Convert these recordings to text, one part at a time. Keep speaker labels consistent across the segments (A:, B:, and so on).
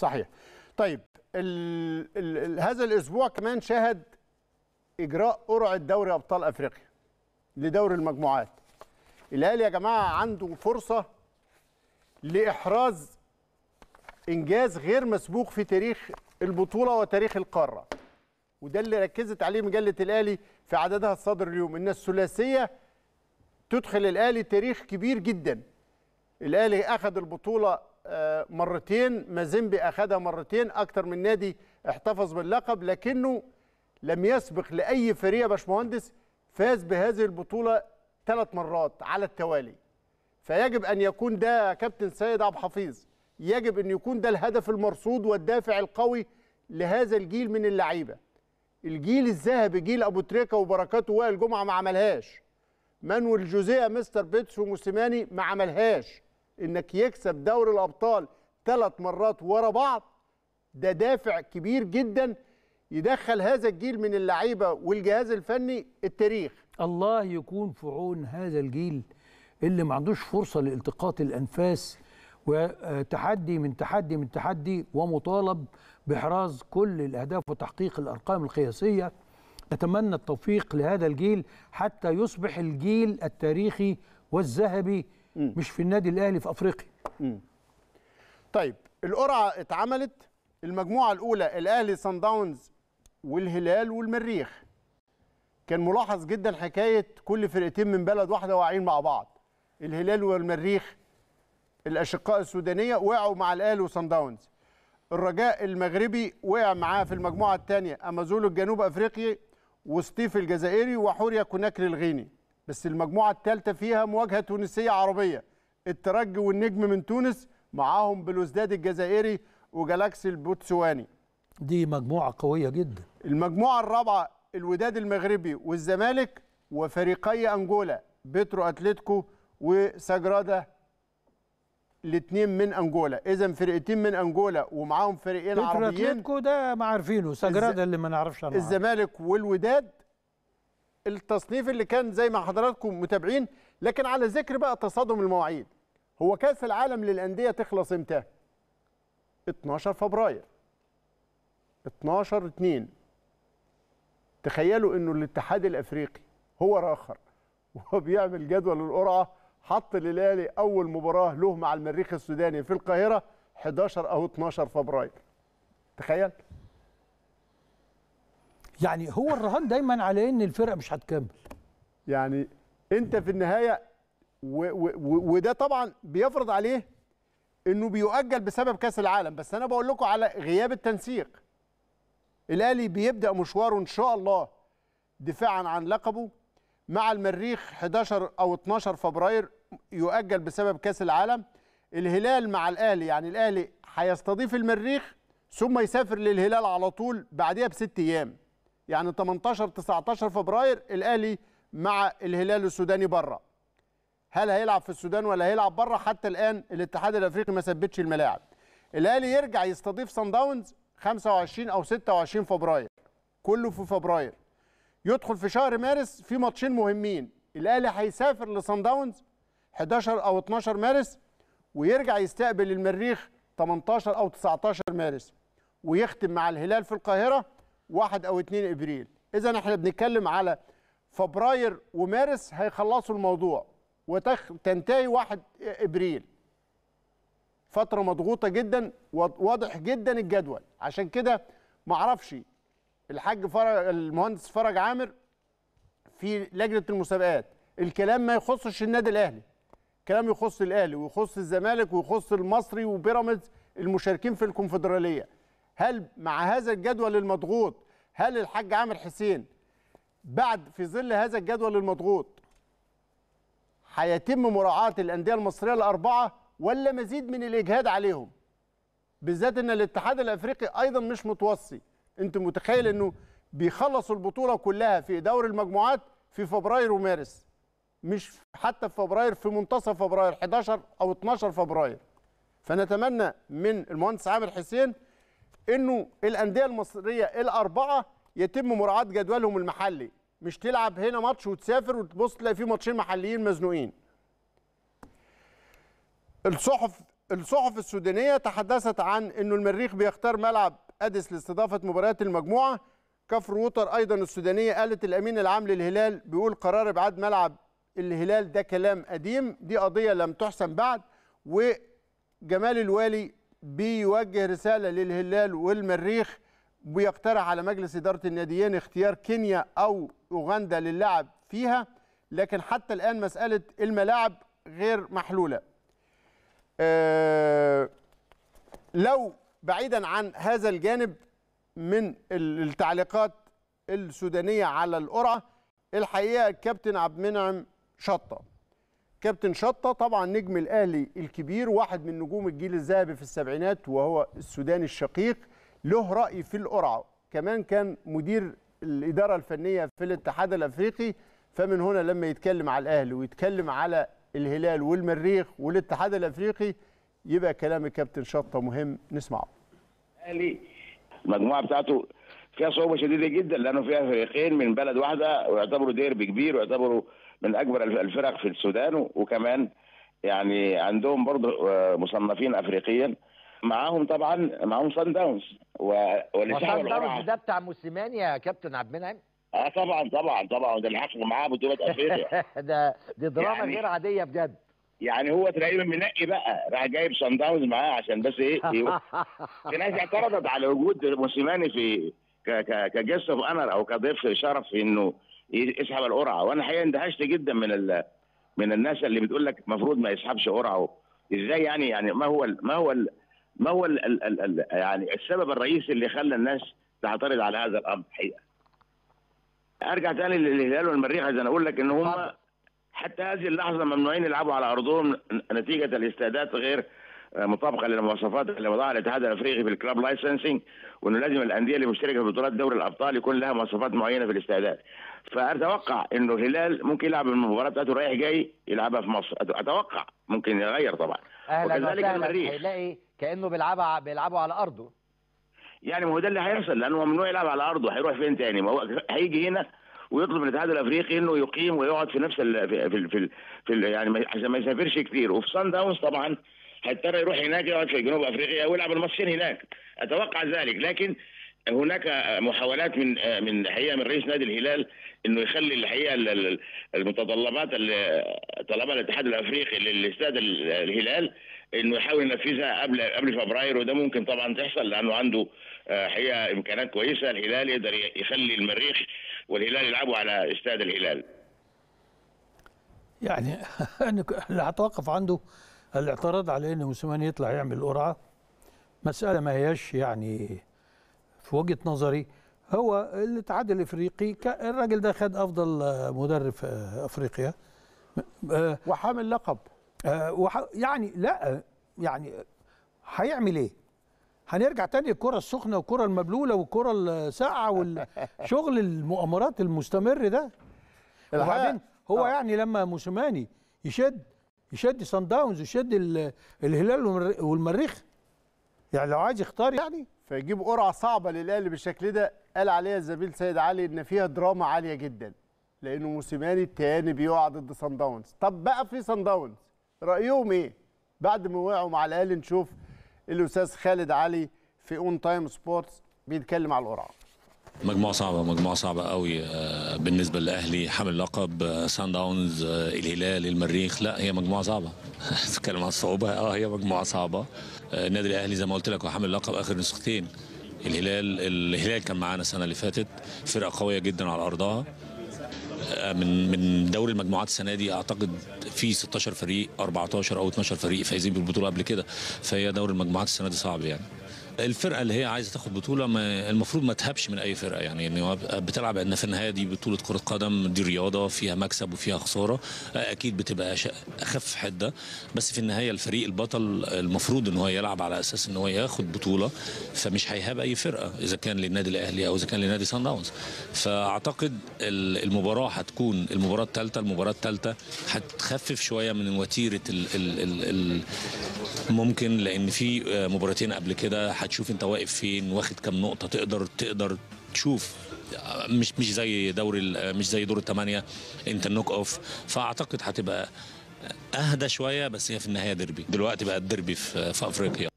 A: صحيح طيب الـ الـ هذا الاسبوع كمان شهد اجراء قرعه دوري ابطال افريقيا لدوري المجموعات الاهلي يا جماعه عنده فرصه لاحراز انجاز غير مسبوق في تاريخ البطوله وتاريخ القاره وده اللي ركزت عليه مجله الاهلي في عددها الصادر اليوم ان الثلاثيه تدخل الاهلي تاريخ كبير جدا الاهلي اخذ البطوله آه، مرتين مازيمبي اخذها مرتين اكتر من نادي احتفظ باللقب لكنه لم يسبق لاي فريق يا باشمهندس فاز بهذه البطوله ثلاث مرات على التوالي فيجب ان يكون ده كابتن سيد عبد الحفيظ يجب ان يكون ده الهدف المرصود والدافع القوي لهذا الجيل من اللعيبه الجيل الذهبي جيل ابو تريكه وبركاته وائل جمعه ما عملهاش مانويل جوزيه مستر بيتس وموسيماني ما عملهاش انك يكسب دوري الابطال ثلاث مرات ورا بعض ده دافع كبير جدا يدخل هذا الجيل من اللعيبه
B: والجهاز الفني التاريخ الله يكون في عون هذا الجيل اللي ما عندوش فرصه لالتقاط الانفاس وتحدي من تحدي من تحدي ومطالب باحراز كل الاهداف وتحقيق الارقام القياسيه نتمنى التوفيق لهذا الجيل حتى يصبح الجيل التاريخي والذهبي م. مش في النادي الاهلي في افريقيا طيب القرعه اتعملت
A: المجموعه الاولى الاهلي سان داونز والهلال والمريخ كان ملاحظ جدا حكايه كل فرقتين من بلد واحده واقعين مع بعض الهلال والمريخ الاشقاء السودانيه وقعوا مع الاهلي وسان داونز الرجاء المغربي وقع معاه في المجموعه الثانيه امازولو الجنوب افريقي وسطيف الجزائري وحوريا كوناكري الغيني بس المجموعة الثالثة فيها مواجهة تونسية عربية الترجي والنجم من تونس معاهم بلوزداد الجزائري وجالاكسي البوتسواني دي مجموعة قوية جدا المجموعة الرابعة الوداد المغربي والزمالك وفريقي أنجولا بيترو أتلتيكو وساجرادا الاثنين من انجولا اذا فرقتين من انجولا ومعاهم
B: فريقين عربيين بيترو اتلتيكو ده ما عارفينه ساجرادا الز... اللي ما نعرفش عنه
A: الزمالك والوداد التصنيف اللي كان زي ما حضراتكم متابعين لكن على ذكر بقى تصادم المواعيد هو كاس العالم للانديه تخلص امتى 12 فبراير 12 2 تخيلوا انه الاتحاد الافريقي هو راخر وهو بيعمل جدول القرعه حط للالي اول مباراه له مع المريخ السوداني في القاهره 11 او 12 فبراير
B: تخيل يعني هو الرهان دايما على ان الفرقه مش هتكمل يعني انت في النهايه و و
A: و وده طبعا بيفرض عليه انه بيؤجل بسبب كاس العالم بس انا بقول لكم على غياب التنسيق الاهلي بيبدا مشواره ان شاء الله دفاعا عن لقبه مع المريخ 11 او 12 فبراير يؤجل بسبب كاس العالم الهلال مع الاهلي يعني الاهلي هيستضيف المريخ ثم يسافر للهلال على طول بعدها بست ايام يعني 18 19 فبراير الاهلي مع الهلال السوداني بره هل هيلعب في السودان ولا هيلعب بره حتى الان الاتحاد الافريقي ما ثبتش الملاعب الاهلي يرجع يستضيف سان داونز 25 او 26 فبراير كله في فبراير يدخل في شهر مارس في ماتشين مهمين الاهلي هيسافر لسان داونز 11 او 12 مارس ويرجع يستقبل المريخ 18 او 19 مارس ويختم مع الهلال في القاهره 1 او 2 ابريل اذا احنا بنتكلم على فبراير ومارس هيخلصوا الموضوع وتنتهي 1 ابريل فتره مضغوطه جدا واضح جدا الجدول عشان كده معرفش الحاج فرج المهندس فرج عامر في لجنه المسابقات الكلام ما يخصش النادي الاهلي كلام يخص الاهلي ويخص الزمالك ويخص المصري وبيراميدز المشاركين في الكونفدراليه هل مع هذا الجدول المضغوط هل الحاج عامر حسين بعد في ظل هذا الجدول المضغوط هيتم مراعاة الأندية المصرية الأربعة ولا مزيد من الإجهاد عليهم بالذات أن الاتحاد الأفريقي أيضا مش متوصي أنت متخيل أنه بيخلصوا البطولة كلها في دور المجموعات في فبراير ومارس مش حتى في فبراير في منتصف فبراير 11 أو 12 فبراير فنتمنى من المهندس عامر حسين انه الانديه المصريه الاربعه يتم مراعاه جدولهم المحلي مش تلعب هنا ماتش وتسافر وتبص تلاقي في ماتشين محليين مزنوقين الصحف الصحف السودانيه تحدثت عن انه المريخ بيختار ملعب اديس لاستضافه مباريات المجموعه كفر ووتر ايضا السودانيه قالت الامين العام للهلال بيقول قرار ابعاد ملعب الهلال ده كلام قديم دي قضيه لم تحسم بعد وجمال الوالي بيوجه رسالة للهلال والمريخ بيقترح على مجلس إدارة الناديين اختيار كينيا أو أوغندا للعب فيها لكن حتى الآن مسألة الملاعب غير محلولة أه لو بعيدا عن هذا الجانب من التعليقات السودانية على القرعة الحقيقة الكابتن عبد المنعم شطه كابتن شطه طبعا نجم الاهلي الكبير واحد من نجوم الجيل الذهبي في السبعينات وهو السوداني الشقيق له راي في القرعه كمان كان مدير الاداره الفنيه في الاتحاد الافريقي فمن هنا لما يتكلم على الاهلي ويتكلم على الهلال والمريخ والاتحاد الافريقي يبقى كلام الكابتن شطه مهم نسمعه.
C: الاهلي المجموعه بتاعته فيها صعوبه شديده جدا لانه فيها فريقين من بلد واحده ويعتبروا ديربي كبير ويعتبروا من اكبر الفرق في السودان وكمان يعني عندهم برضه آه، مصنفين افريقيا معاهم طبعا معاهم سان داونز والسان داونز ده بتاع موسيماني يا كابتن عبد المنعم اه طبعا طبعا طبعا ده اللي حصل معاه بطوله افريقيا ده دي دراما يعني غير عاديه بجد يعني هو تقريبا منقي بقى راح جايب سان داونز معاه عشان بس ايه في ناس اعترضت على وجود موسيماني في كجست اوف انر او كضيف شرف انه يسحب القرعه وانا الحقيقه اندهشت جدا من ال... من الناس اللي بتقول لك المفروض ما يسحبش قرعه ازاي يعني يعني ما هو ال... ما هو ال... ما هو ال... ال... ال... ال... يعني السبب الرئيسي اللي خلى الناس تعترض على هذا الامر الحقيقه ارجع تاني للهلال والمريخ عشان اقول لك ان هم حتى هذه اللحظه ممنوعين يلعبوا على ارضهم نتيجه الاستعداد غير مطابقه للمواصفات اللي وضعها الاتحاد الافريقي في الكلاب لايسنسنج وانه لازم الانديه اللي مشتركه في بطولات دوري الابطال يكون لها مواصفات معينه في الاستعداد فاتوقع انه الهلال ممكن يلعب المباراه بتاعته رايح جاي يلعبها في مصر اتوقع ممكن يغير طبعا وكذلك المريخ هيلاقي كانه بيلعبها بيلعبوا على ارضه يعني ما هو ده اللي هيحصل لانه ممنوع يلعب على ارضه هيروح فين تاني ما هو هيجي هنا ويطلب من الاتحاد الافريقي انه يقيم ويقعد في نفس في في, في يعني عشان ما يسافرش كتير وفي سان داونز طبعا هيضطر يروح هناك يقعد في جنوب افريقيا ويلعب الماتشين هناك اتوقع ذلك لكن هناك محاولات من من الحقيقه من رئيس نادي الهلال انه يخلي الحقيقه المتطلبات اللي طلبها الاتحاد الافريقي للاستاد الهلال انه يحاول ينفذها قبل قبل فبراير وده ممكن طبعا تحصل لانه عنده آه، حقيقه امكانات كويسه الهلال يقدر يخلي المريخ والهلال يلعبوا على استاد الهلال.
B: يعني اللي هتوقف عنده الاعتراض على ان موسيماني يطلع يعمل قرعه مساله ما هياش يعني في وجهه نظري هو الاتحاد الافريقي الراجل ده خد افضل مدرب في افريقيا آه، وحامل لقب آه، يعني لا يعني هيعمل ايه؟ هنرجع تاني الكرة السخنة والكرة المبلولة والكرة الساقعة والشغل المؤامرات المستمر ده وبعدين هو آه. يعني لما موسيماني يشد يشد سان داونز ويشد الهلال والمريخ يعني لو عايز يختار
A: يعني فيجيب قرعه صعبه للاهلي بالشكل ده قال عليها الزميل سيد علي ان فيها دراما عاليه جدا لانه موسيماني التاني بيقع ضد سان داونز طب بقى في سان داونز رايهم ايه بعد ما وقعوا مع الاهلي نشوف الاستاذ خالد علي في اون تايم سبورتس بيتكلم على القرعه
D: مجموعة صعبة مجموعة صعبة قوي آه، بالنسبة للأهلي حامل لقب سان آه، داونز آه، الهلال المريخ لا هي مجموعة صعبة تتكلم عن الصعوبة اه هي مجموعة صعبة النادي الأهلي زي ما قلت لك هو حامل لقب آخر نسختين الهلال الهلال كان معانا السنة اللي فاتت فرقة قوية جدا على أرضها من من دوري المجموعات السنه دي اعتقد في 16 فريق 14 او 12 فريق فايزين بالبطوله قبل كده فهي دوري المجموعات السنه دي صعب يعني الفرقه اللي هي عايزه تاخد بطوله ما المفروض ما تهبش من اي فرقه يعني ان بتلعب ان في النهايه دي بطوله كره قدم دي رياضه فيها مكسب وفيها خساره اكيد بتبقى اخف حده بس في النهايه الفريق البطل المفروض ان هو يلعب على اساس ان هو ياخد بطوله فمش هيهاب اي فرقه اذا كان للنادي الاهلي او اذا كان لنادي سان داونز فاعتقد المباراه هتكون المباراه الثالثه المباراه الثالثه هتخفف شويه من وتيره ممكن لان في مباراتين قبل كده تشوف انت واقف فين واخد كام نقطه تقدر تقدر تشوف مش مش زي دوري مش زي دور الثمانيه انت النوك اوف فاعتقد هتبقى اهدى شويه بس هي في النهايه ديربي دلوقتي بقى الديربي في, في افريقيا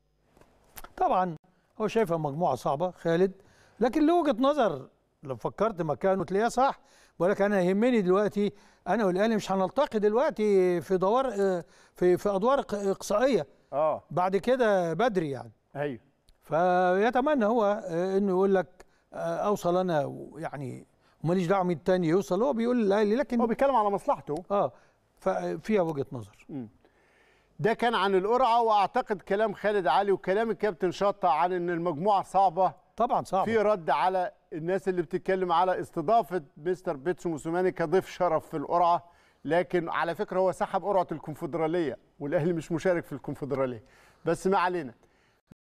B: طبعا هو شايفها مجموعه صعبه خالد لكن له وجهه نظر لو فكرت مكانه تلاقيها صح بقول لك انا يهمني دلوقتي انا والاهلي مش هنلتقي دلوقتي في دوار في في ادوار اقصائيه اه بعد كده بدري يعني ايوه فيتمنى هو آه، انه يقول لك آه، اوصل انا يعني وماليش دعوه مين تاني يوصل هو بيقول الاهلي لكن هو بيتكلم على مصلحته اه ففيها وجهه نظر م.
A: ده كان عن القرعه واعتقد كلام خالد علي وكلام الكابتن شطه عن ان المجموعه صعبه طبعا صعبه في رد على الناس اللي بتتكلم على استضافه مستر بيتسو موسوماني كضيف شرف في القرعه لكن على فكره هو سحب قرعه الكونفدراليه والاهلي مش مشارك في الكونفدراليه بس ما علينا